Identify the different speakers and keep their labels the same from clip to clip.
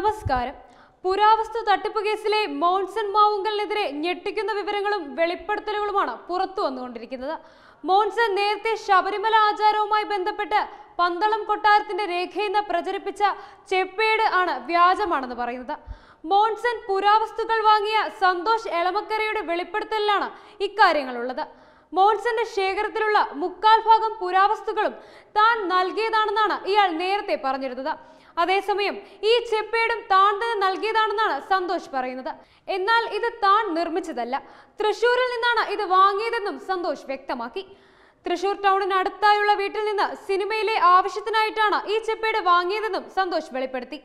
Speaker 1: നമസ്കാരം പുരാവസ്തു തട്ടിപ്പ് കേസിലെ മോൺസൺ മാവുങ്കലിനെതിരെ ഞെട്ടിക്കുന്ന വിവരങ്ങളും വെളിപ്പെടുത്തലുകളുമാണ് പുറത്തു വന്നുകൊണ്ടിരിക്കുന്നത് മോൺസൺ നേരത്തെ ശബരിമല ആചാരവുമായി ബന്ധപ്പെട്ട് പന്തളം കൊട്ടാരത്തിന്റെ രേഖയെന്ന് പ്രചരിപ്പിച്ച ചെപ്പേട് ആണ് വ്യാജമാണെന്ന് പറയുന്നത് മോൺസൺ പുരാവസ്തുക്കൾ വാങ്ങിയ സന്തോഷ് എളമക്കരയുടെ വെളിപ്പെടുത്തലിലാണ് ഇക്കാര്യങ്ങളുള്ളത് മോൺസന്റെ ശേഖരത്തിലുള്ള മുക്കാൽ ഭാഗം പുരാവസ്തുക്കളും താൻ നൽകിയതാണെന്നാണ് ഇയാൾ നേരത്തെ പറഞ്ഞിരുന്നത് അതേസമയം ഈ ചെപ്പേടും താൻ തന്നെ നൽകിയതാണെന്നാണ് സന്തോഷ് പറയുന്നത് എന്നാൽ ഇത് താൻ നിർമ്മിച്ചതല്ല തൃശൂരിൽ നിന്നാണ് ഇത് വാങ്ങിയതെന്നും സന്തോഷ് വ്യക്തമാക്കി തൃശൂർ ടൗണിനടുത്തായുള്ള വീട്ടിൽ നിന്ന് സിനിമയിലെ ആവശ്യത്തിനായിട്ടാണ് ഈ ചെപ്പേട് വാങ്ങിയതെന്നും സന്തോഷ് വെളിപ്പെടുത്തി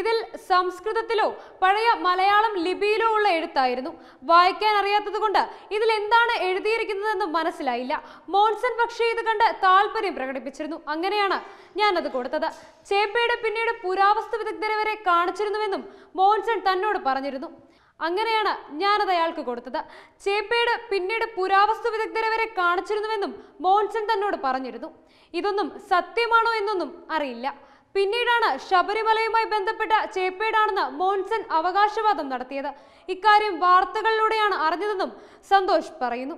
Speaker 1: ഇതിൽ സംസ്കൃതത്തിലോ പഴയ മലയാളം ലിപിയിലോ ഉള്ള എഴുത്തായിരുന്നു വായിക്കാൻ അറിയാത്തത് കൊണ്ട് ഇതിൽ എന്താണ് എഴുതിയിരിക്കുന്നതെന്ന് മനസ്സിലായില്ല മോൺസൺ പക്ഷേ ഇത് കണ്ട് താല്പര്യം പ്രകടിപ്പിച്ചിരുന്നു അങ്ങനെയാണ് ഞാനത് കൊടുത്തത് ചേപ്പയുടെ പിന്നീട് പുരാവസ്തു വിദഗ്ധരെ വരെ കാണിച്ചിരുന്നുവെന്നും മോൺസൺ തന്നോട് പറഞ്ഞിരുന്നു അങ്ങനെയാണ് ഞാനത് അയാൾക്ക് കൊടുത്തത് ചേപ്പയുടെ പിന്നീട് പുരാവസ്തു വിദഗ്ധരെ വരെ കാണിച്ചിരുന്നുവെന്നും മോൺസൺ തന്നോട് പറഞ്ഞിരുന്നു ഇതൊന്നും സത്യമാണോ എന്നൊന്നും അറിയില്ല പിന്നീടാണ് ശബരിമലയുമായി ബന്ധപ്പെട്ട ചേപ്പേടാണെന്ന് മോൻസൺ അവകാശവാദം നടത്തിയത് ഇക്കാര്യം വാർത്തകളിലൂടെയാണ് അറിഞ്ഞതെന്നും സന്തോഷ് പറയുന്നു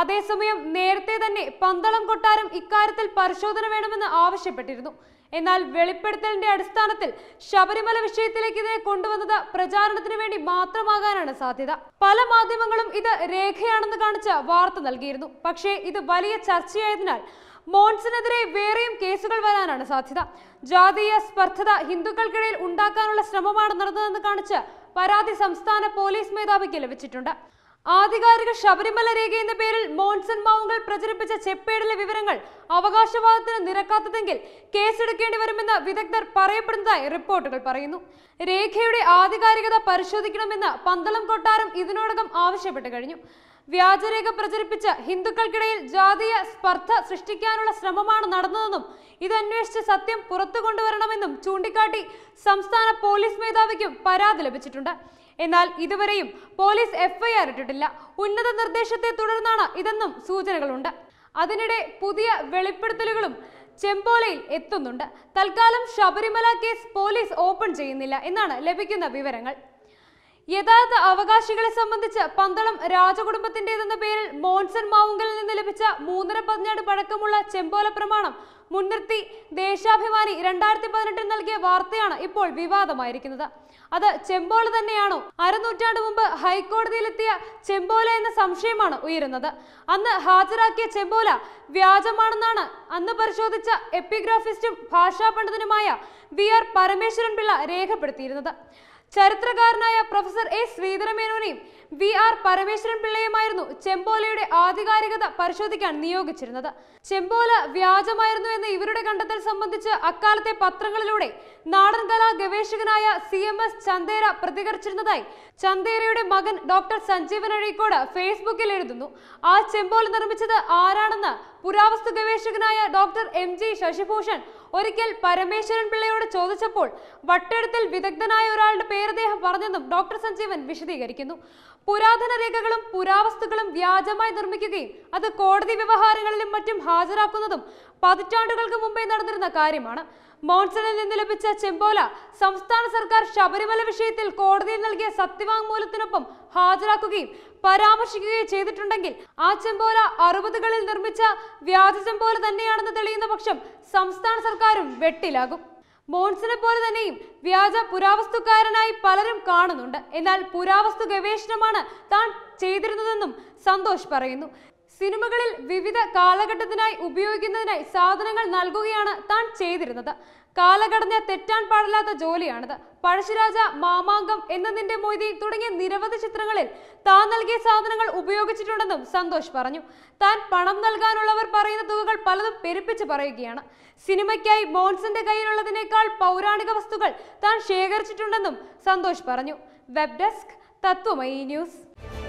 Speaker 1: അതേസമയം നേരത്തെ തന്നെ പന്തളം കൊട്ടാരം ഇക്കാര്യത്തിൽ പരിശോധന വേണമെന്ന് ആവശ്യപ്പെട്ടിരുന്നു എന്നാൽ വെളിപ്പെടുത്തലിന്റെ അടിസ്ഥാനത്തിൽ ശബരിമല വിഷയത്തിലേക്ക് ഇതിനെ കൊണ്ടുവന്നത് പ്രചാരണത്തിന് വേണ്ടി മാത്രമാകാനാണ് സാധ്യത പല മാധ്യമങ്ങളും ഇത് രേഖയാണെന്ന് കാണിച്ച വാർത്ത നൽകിയിരുന്നു പക്ഷേ ഇത് വലിയ ചർച്ചയായതിനാൽ മോൺസിനെതിരെ വേറെയും കേസുകൾ വരാനാണ് സാധ്യത ജാതീയ സ്പർദ്ധത ഹിന്ദുക്കൾക്കിടയിൽ ഉണ്ടാക്കാനുള്ള ശ്രമമാണ് നടന്നതെന്ന് കാണിച്ച് പരാതി സംസ്ഥാന പോലീസ് മേധാവിക്ക് ലഭിച്ചിട്ടുണ്ട് ആധികാരിക ശബരിമല രേഖ എന്ന പേരിൽ മോൺസൺ മാവുകൾ പ്രചരിപ്പിച്ച ചെപ്പേടിലെ വിവരങ്ങൾ അവകാശവാദത്തിന് നിരക്കാത്തതെങ്കിൽ കേസെടുക്കേണ്ടി വരുമെന്ന് വിദഗ്ധർ പറയപ്പെടുന്നതായി റിപ്പോർട്ടുകൾ പറയുന്നു രേഖയുടെ ആധികാരികത പരിശോധിക്കണമെന്ന് പന്തളം കൊട്ടാരം ഇതിനോടകം ആവശ്യപ്പെട്ടു കഴിഞ്ഞു വ്യാജരേഖ പ്രചരിപ്പിച്ച് ഹിന്ദുക്കൾക്കിടയിൽ ജാതീയ സ്പർദ്ധ സൃഷ്ടിക്കാനുള്ള ശ്രമമാണ് നടന്നതെന്നും ഇത് സത്യം പുറത്തു കൊണ്ടുവരണമെന്നും ചൂണ്ടിക്കാട്ടി സംസ്ഥാന പോലീസ് മേധാവിക്കും പരാതി ലഭിച്ചിട്ടുണ്ട് എന്നാൽ ഇതുവരെയും പോലീസ് എഫ്ഐആർ ഇട്ടിട്ടില്ല ഉന്നത നിർദ്ദേശത്തെ തുടർന്നാണ് ഇതെന്നും സൂചനകളുണ്ട് അതിനിടെ പുതിയ വെളിപ്പെടുത്തലുകളും ചെമ്പോളയിൽ എത്തുന്നുണ്ട് തൽക്കാലം ശബരിമല കേസ് പോലീസ് ഓപ്പൺ ചെയ്യുന്നില്ല എന്നാണ് ലഭിക്കുന്ന വിവരങ്ങൾ യഥാർത്ഥ അവകാശികളെ സംബന്ധിച്ച് പന്തളം രാജകുടുംബത്തിന്റേതെന്ന പേരിൽ മോൻസൺ മാവുങ്കലിൽ നിന്ന് ലഭിച്ച മൂന്നര പതിനാട് പഴക്കമുള്ള ചെമ്പോല പ്രമാണം മുൻനിർത്തി ദേശാഭിമാനി രണ്ടായിരത്തി പതിനെട്ടിൽ നൽകിയ വാർത്തയാണ് ഇപ്പോൾ വിവാദമായിരിക്കുന്നത് അത് ചെമ്പോല തന്നെയാണോ അരനൂറ്റാണ്ട് മുമ്പ് ഹൈക്കോടതിയിലെത്തിയ ചെമ്പോല എന്ന സംശയമാണ് ഉയരുന്നത് അന്ന് ഹാജരാക്കിയ ചെമ്പോല വ്യാജമാണെന്നാണ് അന്ന് പരിശോധിച്ച എപ്പിഗ്രാഫിസ്റ്റും ഭാഷാ പണ്ഡിതനുമായ വി ആർ പരമേശ്വരൻ പിള്ള രേഖപ്പെടുത്തിയിരുന്നത് ചരിത്രകാരനായ പ്രൊഫസർ എ ശ്രീധരമേനോനെയും വി ആർ പരമേശ്വരൻ പിള്ളയുമായിരുന്നു ചെമ്പോലയുടെ ആധികാരികത പരിശോധിക്കാൻ നിയോഗിച്ചിരുന്നത് ചെമ്പോല വ്യാജമായിരുന്നു എന്ന ഇവരുടെ കണ്ടെത്തൽ സംബന്ധിച്ച് അക്കാലത്തെ പത്രങ്ങളിലൂടെ നാടൻ കലാ ഗവേഷകനായ സി എം എസ് ചന്ദേര പ്രതികരിച്ചിരുന്നതായി ചന്ദേരയുടെ മകൻ ഡോക്ടർ സഞ്ജീവൻ അഴീക്കോട് ഫേസ്ബുക്കിൽ എഴുതുന്നു ആ ചെമ്പോല നിർമ്മിച്ചത് ആരാണെന്ന് പുരാവസ്തു ഗവേഷകനായ ഡോക്ടർ എം ജി ശശിഭൂഷൺ ഒരിക്കൽ പരമേശ്വരൻ പിള്ളയോട് ചോദിച്ചപ്പോൾ വട്ടെടുത്തിൽ വിദഗ്ധനായ ഒരാളുടെ പേരദ്ദേഹം പറഞ്ഞെന്നും ഡോക്ടർ സഞ്ജീവൻ വിശദീകരിക്കുന്നു പുരാതന രേഖകളും പുരാവസ്തുക്കളും വ്യാജമായി നിർമ്മിക്കുകയും അത് കോടതി വ്യവഹാരങ്ങളിലും മറ്റും ഹാജരാക്കുന്നതും പതിറ്റാണ്ടുകൾക്ക് മുമ്പേ നടന്നിരുന്ന കാര്യമാണ് മോൺസണിൽ നിന്ന് ലഭിച്ച ചെമ്പോല സംസ്ഥാന സർക്കാർ ശബരിമല വിഷയത്തിൽ കോടതിയിൽ നൽകിയ സത്യവാങ്മൂലത്തിനൊപ്പം ഹാജരാക്കുകയും പരാമർശിക്കുകയും ചെയ്തിട്ടുണ്ടെങ്കിൽ ആ ചെമ്പോല അറുപതുകളിൽ നിർമ്മിച്ച വ്യാജ ചെമ്പോല തന്നെയാണെന്ന് തെളിയുന്ന പക്ഷം സംസ്ഥാന സർക്കാരും വെട്ടിലാകും മോൺസിനെ പോലെ തന്നെയും വ്യാജ പുരാവസ്തുക്കാരനായി പലരും കാണുന്നുണ്ട് എന്നാൽ പുരാവസ്തു ഗവേഷണമാണ് താൻ ചെയ്തിരുന്നതെന്നും സന്തോഷ് പറയുന്നു സിനിമകളിൽ വിവിധ കാലഘട്ടത്തിനായി ഉപയോഗിക്കുന്നതിനായി സാധനങ്ങൾ നൽകുകയാണ് താൻ ചെയ്തിരുന്നത് കാലഘടന തെറ്റാൻ പാടില്ലാത്ത ജോലിയാണിത് പഴശ്ശിരാജ മാമാങ്കം എന്നതിന്റെ മൊയ്തി തുടങ്ങിയ നിരവധി ചിത്രങ്ങളിൽ താൻ നൽകിയ സാധനങ്ങൾ ഉപയോഗിച്ചിട്ടുണ്ടെന്നും സന്തോഷ് പറഞ്ഞു താൻ പണം നൽകാനുള്ളവർ പറയുന്ന തുകകൾ പലതും പെരുപ്പിച്ച് പറയുകയാണ് സിനിമയ്ക്കായി മോൺസന്റെ കയ്യിലുള്ളതിനേക്കാൾ പൗരാണിക വസ്തുക്കൾ താൻ ശേഖരിച്ചിട്ടുണ്ടെന്നും സന്തോഷ് പറഞ്ഞു വെബ് ഡെസ്ക് തത്വമയി ന്യൂസ്